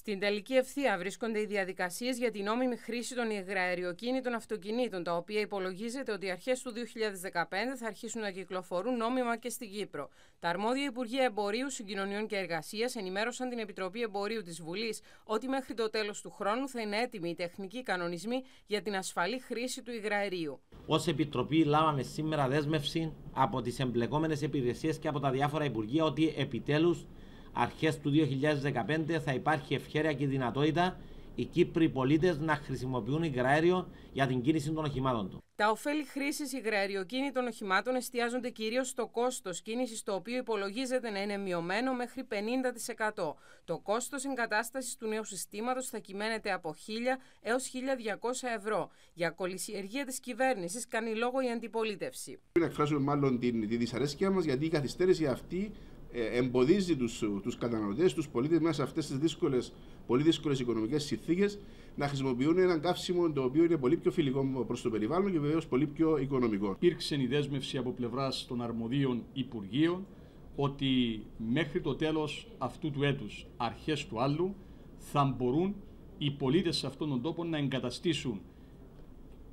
Στην τελική ευθεία βρίσκονται οι διαδικασίες για την νόμιμη χρήση των υγραεριοκίνητων αυτοκινήτων, τα οποία υπολογίζεται ότι αρχές του 2015 θα αρχίσουν να κυκλοφορούν νόμιμα και στην Κύπρο. Τα αρμόδια Υπουργεία Εμπορίου, Συγκοινωνιών και Εργασίας ενημέρωσαν την Επιτροπή Εμπορίου της Βουλής ότι μέχρι το τέλος του χρόνου θα είναι έτοιμοι οι τεχνικοί κανονισμοί για την ασφαλή χρήση του υγραερίου. Ως Επιτροπή, λάβαμε σήμερα δέσμευση από τις εμπλεκόμενες υπηρεσίες και από τα διάφορα Υπουργεία ότι επιτέλους αρχές του 2015 θα υπάρχει ευχαίρεια και δυνατότητα οι Κύπροι πολίτες να χρησιμοποιούν υγραέριο για την κίνηση των οχημάτων του. Τα ωφέλη χρήσης υγραεριοκίνητων οχημάτων εστιάζονται κυρίως στο κόστος κίνησης, το οποίο υπολογίζεται να είναι μειωμένο μέχρι 50%. Το κόστος εγκατάστασης του νέου συστήματος θα κυμαίνεται από 1.000 έω 1.200 ευρώ. Για κολυσιεργία της κυβέρνησης κάνει λόγο η αντιπολίτευση. Πρέπει Να εκφράσουμε μάλλον τη δυσαρέσκεια μας γιατί η καθυστέρηση αυτή ε, εμποδίζει τους τους καταναλωτές, τους πολίτες μέσα σε αυτές τις δύσκολες, πολύ δύσκολες οικονομικές συνθήκες να χρησιμοποιούν έναν καύσιμο το οποίο είναι πολύ πιο φιλικό προς το περιβάλλον και βεβαίως πολύ πιο οικονομικό. Υπήρξε η δέσμευση από πλευράς των αρμοδίων Υπουργείων ότι μέχρι το τέλος αυτού του έτους, αρχές του άλλου, θα μπορούν οι πολίτες αυτών των τόπων να εγκαταστήσουν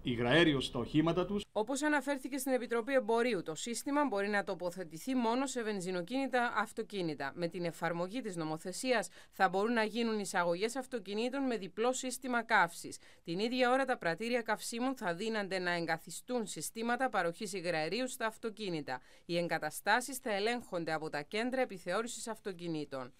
υγραέριο στα οχήματα τους. Όπως αναφέρθηκε στην Επιτροπή Εμπορίου, το σύστημα μπορεί να τοποθετηθεί μόνο σε βενζινοκίνητα αυτοκίνητα. Με την εφαρμογή της νομοθεσίας θα μπορούν να γίνουν εισαγωγές αυτοκινήτων με διπλό σύστημα καύσης. Την ίδια ώρα τα πρατήρια καυσίμων θα δίνανται να εγκαθιστούν συστήματα παροχής υγραερίου στα αυτοκίνητα. Οι εγκαταστάσεις θα ελέγχονται από τα κέντρα επιθεώρησης αυτοκινήτων.